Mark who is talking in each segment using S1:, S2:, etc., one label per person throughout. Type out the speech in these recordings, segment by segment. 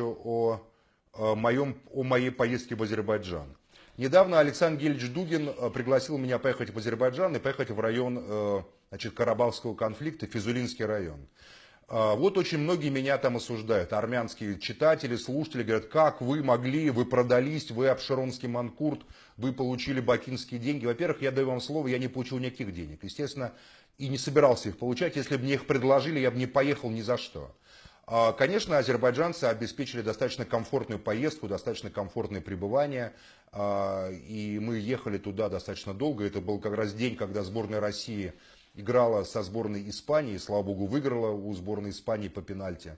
S1: о, о, э, моем, о моей поездке в Азербайджан. Недавно Александр Гельевич Дугин э, пригласил меня поехать в Азербайджан и поехать в район э, значит, Карабахского конфликта, Физулинский район. Вот очень многие меня там осуждают, армянские читатели, слушатели говорят, как вы могли, вы продались, вы обширонский манкурт, вы получили бакинские деньги. Во-первых, я даю вам слово, я не получил никаких денег. Естественно, и не собирался их получать, если бы мне их предложили, я бы не поехал ни за что. А, конечно, азербайджанцы обеспечили достаточно комфортную поездку, достаточно комфортное пребывание. А, и мы ехали туда достаточно долго. Это был как раз день, когда сборная России играла со сборной Испании. слава богу, выиграла у сборной Испании по пенальти.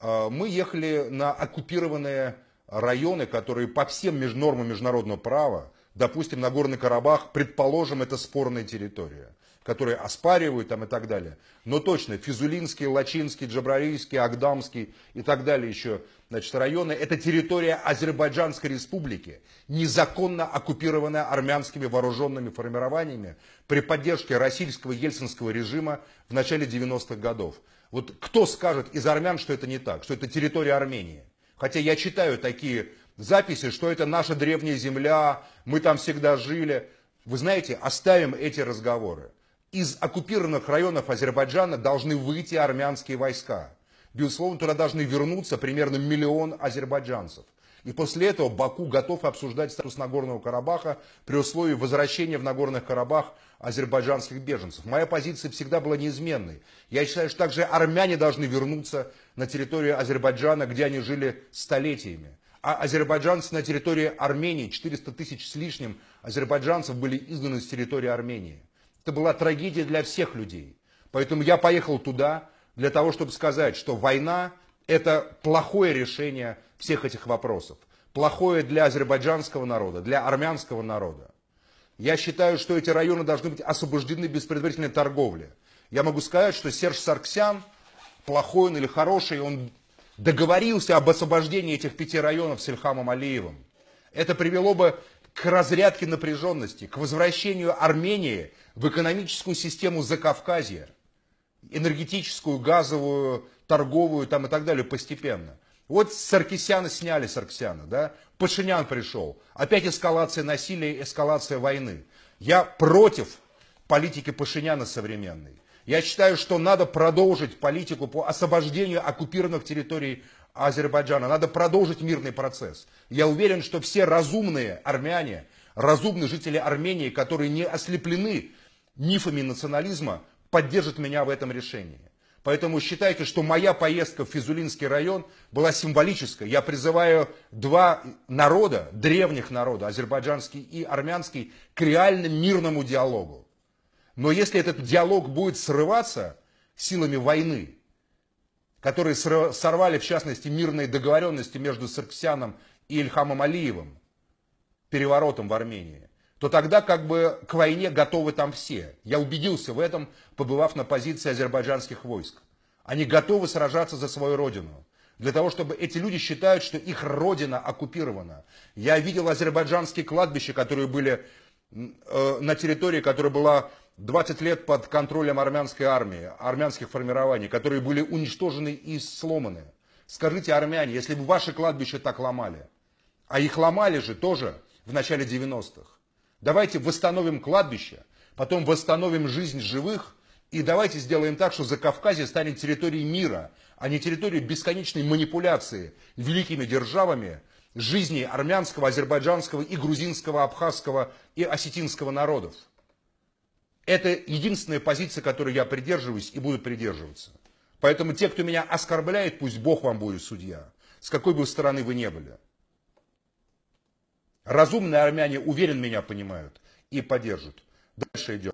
S1: А, мы ехали на оккупированные районы, которые по всем нормам международного права, допустим, на Нагорный Карабах, предположим, это спорная территория которые оспаривают там и так далее. Но точно Физулинский, Лачинский, Джабрарийский, Агдамский и так далее еще значит, районы – это территория Азербайджанской республики, незаконно оккупированная армянскими вооруженными формированиями при поддержке российского ельцинского режима в начале 90-х годов. Вот кто скажет из армян, что это не так, что это территория Армении? Хотя я читаю такие записи, что это наша древняя земля, мы там всегда жили. Вы знаете, оставим эти разговоры из оккупированных районов Азербайджана должны выйти армянские войска. Безусловно, туда должны вернуться примерно миллион азербайджанцев. И после этого Баку готов обсуждать статус Нагорного Карабаха при условии возвращения в Нагорных Карабах азербайджанских беженцев. Моя позиция всегда была неизменной. Я считаю, что также армяне должны вернуться на территорию Азербайджана, где они жили столетиями. А азербайджанцы на территории Армении, 400 тысяч с лишним азербайджанцев были изгнаны с территории Армении. Это была трагедия для всех людей. Поэтому я поехал туда для того, чтобы сказать, что война – это плохое решение всех этих вопросов. Плохое для азербайджанского народа, для армянского народа. Я считаю, что эти районы должны быть освобождены без предварительной торговли. Я могу сказать, что Серж Сарксян, плохой он или хороший, он договорился об освобождении этих пяти районов с Ильхамом Алиевым. Это привело бы к разрядке напряженности, к возвращению Армении в экономическую систему Закавказья, энергетическую, газовую, торговую там и так далее постепенно. Вот Саркисяна сняли Саркисяна, да? Пашинян пришел. Опять эскалация насилия, эскалация войны. Я против политики Пашиняна современной. Я считаю, что надо продолжить политику по освобождению оккупированных территорий Азербайджана, надо продолжить мирный процесс. Я уверен, что все разумные армяне, разумные жители Армении, которые не ослеплены мифами национализма, поддержат меня в этом решении. Поэтому считайте, что моя поездка в Физулинский район была символической. Я призываю два народа, древних народа, азербайджанский и армянский, к реальному мирному диалогу. Но если этот диалог будет срываться силами войны, которые сорвали, в частности, мирные договоренности между Сарксяном и Ильхамом Алиевым, переворотом в Армении, то тогда как бы к войне готовы там все. Я убедился в этом, побывав на позиции азербайджанских войск. Они готовы сражаться за свою родину. Для того, чтобы эти люди считают, что их родина оккупирована. Я видел азербайджанские кладбища, которые были э, на территории, которая была 20 лет под контролем армянской армии, армянских формирований, которые были уничтожены и сломаны. Скажите, армяне, если бы ваши кладбища так ломали, а их ломали же тоже в начале 90-х, давайте восстановим кладбище, потом восстановим жизнь живых, и давайте сделаем так, что Закавказье станет территорией мира, а не территорией бесконечной манипуляции великими державами жизни армянского, азербайджанского и грузинского, абхазского и осетинского народов. Это единственная позиция, которой я придерживаюсь и буду придерживаться. Поэтому те, кто меня оскорбляет, пусть Бог вам будет судья, с какой бы стороны вы не были. Разумные армяне, уверен, меня понимают и поддержат. Дальше идем.